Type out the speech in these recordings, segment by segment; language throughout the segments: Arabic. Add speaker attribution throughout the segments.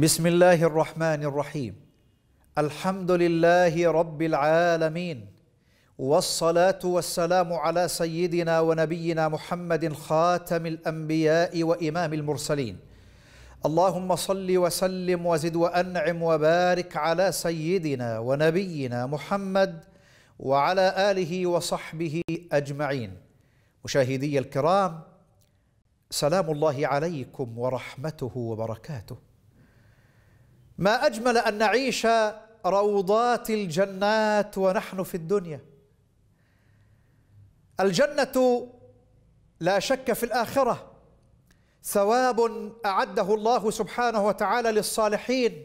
Speaker 1: بسم الله الرحمن الرحيم الحمد لله رب العالمين والصلاه والسلام على سيدنا ونبينا محمد خاتم الانبياء وامام المرسلين اللهم صل وسلم وزد وانعم وبارك على سيدنا ونبينا محمد وعلى اله وصحبه اجمعين مشاهدي الكرام سلام الله عليكم ورحمته وبركاته ما أجمل أن نعيش روضات الجنات ونحن في الدنيا الجنة لا شك في الآخرة ثواب أعده الله سبحانه وتعالى للصالحين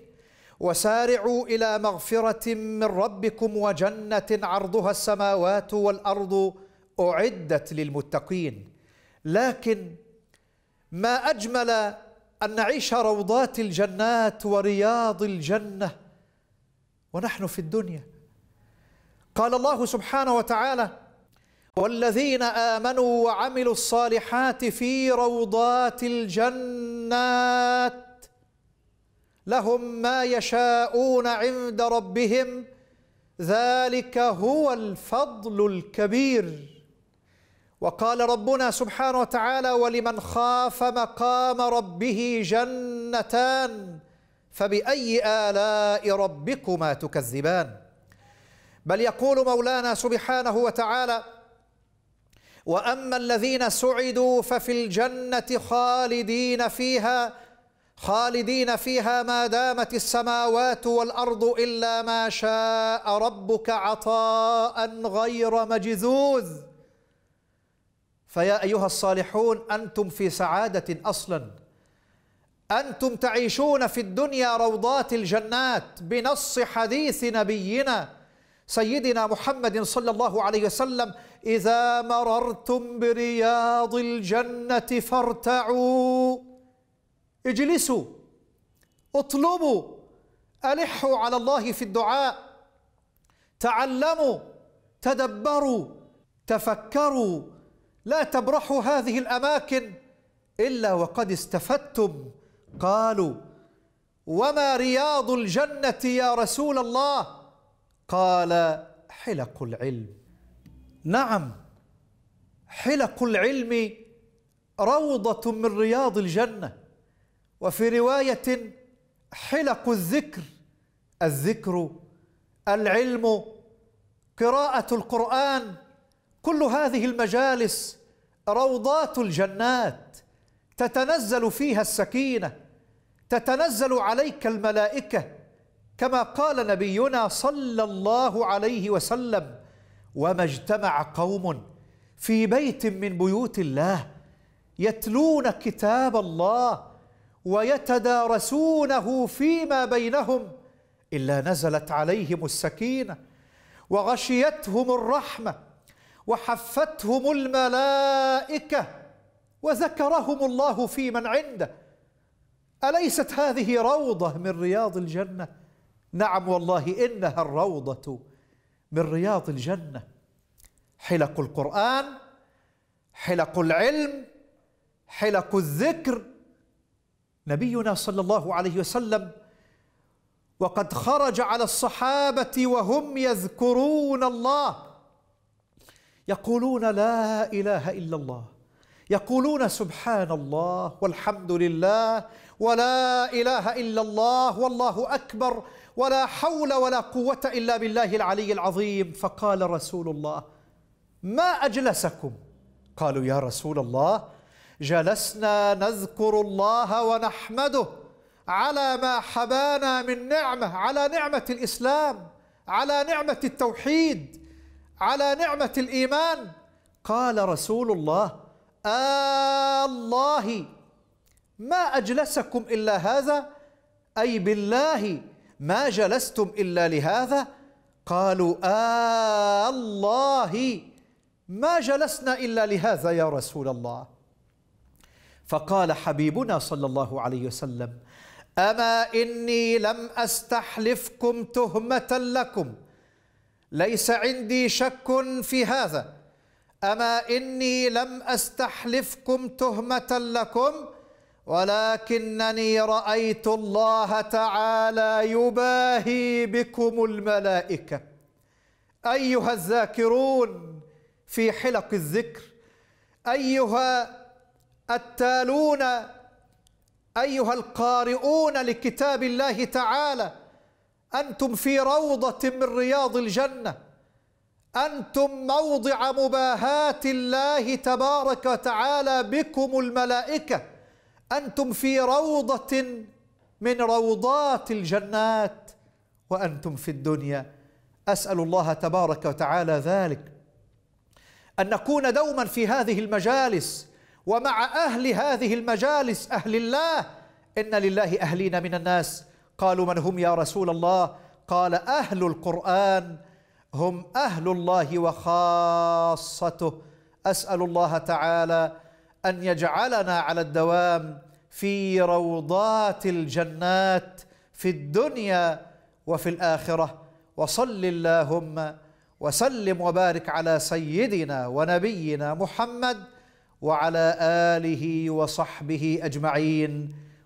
Speaker 1: وسارعوا إلى مغفرة من ربكم وجنة عرضها السماوات والأرض أعدت للمتقين لكن ما أجمل أن نعيش روضات الجنات ورياض الجنة ونحن في الدنيا قال الله سبحانه وتعالى والذين آمنوا وعملوا الصالحات في روضات الجنات لهم ما يشاءون عند ربهم ذلك هو الفضل الكبير وقال ربنا سبحانه وتعالى ولمن خاف مقام ربه جنتان فبأي آلاء ربكما تكذبان بل يقول مولانا سبحانه وتعالى وأما الذين سعدوا ففي الجنة خالدين فيها خالدين فيها ما دامت السماوات والأرض إلا ما شاء ربك عطاء غير مجذوذ فيا أيها الصالحون أنتم في سعادة أصلا أنتم تعيشون في الدنيا روضات الجنات بنص حديث نبينا سيدنا محمد صلى الله عليه وسلم إذا مررتم برياض الجنة فارتعوا اجلسوا اطلبوا ألحوا على الله في الدعاء تعلموا تدبروا تفكروا لا تبرحوا هذه الأماكن إلا وقد استفدتم قالوا وما رياض الجنة يا رسول الله قال حلق العلم نعم حلق العلم روضة من رياض الجنة وفي رواية حلق الذكر الذكر العلم قراءة القرآن كل هذه المجالس روضات الجنات تتنزل فيها السكينه تتنزل عليك الملائكه كما قال نبينا صلى الله عليه وسلم وما اجتمع قوم في بيت من بيوت الله يتلون كتاب الله ويتدارسونه فيما بينهم الا نزلت عليهم السكينه وغشيتهم الرحمه وحفتهم الملائكة وذكرهم الله في من عنده أليست هذه روضة من رياض الجنة؟ نعم والله إنها الروضة من رياض الجنة حلق القرآن حلق العلم حلق الذكر نبينا صلى الله عليه وسلم وقد خرج على الصحابة وهم يذكرون الله يقولون لا اله الا الله يقولون سبحان الله والحمد لله ولا اله الا الله والله اكبر ولا حول ولا قوه الا بالله العلي العظيم فقال رسول الله ما اجلسكم قالوا يا رسول الله جلسنا نذكر الله ونحمده على ما حبانا من نعمه على نعمه الاسلام على نعمه التوحيد على نعمة الإيمان قال رسول الله الله ما أجلسكم إلا هذا أي بالله ما جلستم إلا لهذا قالوا الله ما جلسنا إلا لهذا يا رسول الله فقال حبيبنا صلى الله عليه وسلم أما إني لم أستحلفكم تهمة لكم ليس عندي شك في هذا أما إني لم أستحلفكم تهمة لكم ولكنني رأيت الله تعالى يباهي بكم الملائكة أيها الذاكرون في حلق الذكر أيها التالون أيها القارئون لكتاب الله تعالى أنتم في روضة من رياض الجنة أنتم موضع مباهاة الله تبارك وتعالى بكم الملائكة أنتم في روضة من روضات الجنات وأنتم في الدنيا أسأل الله تبارك وتعالى ذلك أن نكون دوما في هذه المجالس ومع أهل هذه المجالس أهل الله إن لله أهلين من الناس قالوا من هم يا رسول الله قال اهل القران هم اهل الله وخاصته اسال الله تعالى ان يجعلنا على الدوام في روضات الجنات في الدنيا وفي الاخره وصل اللهم وسلم وبارك على سيدنا ونبينا محمد وعلى اله وصحبه اجمعين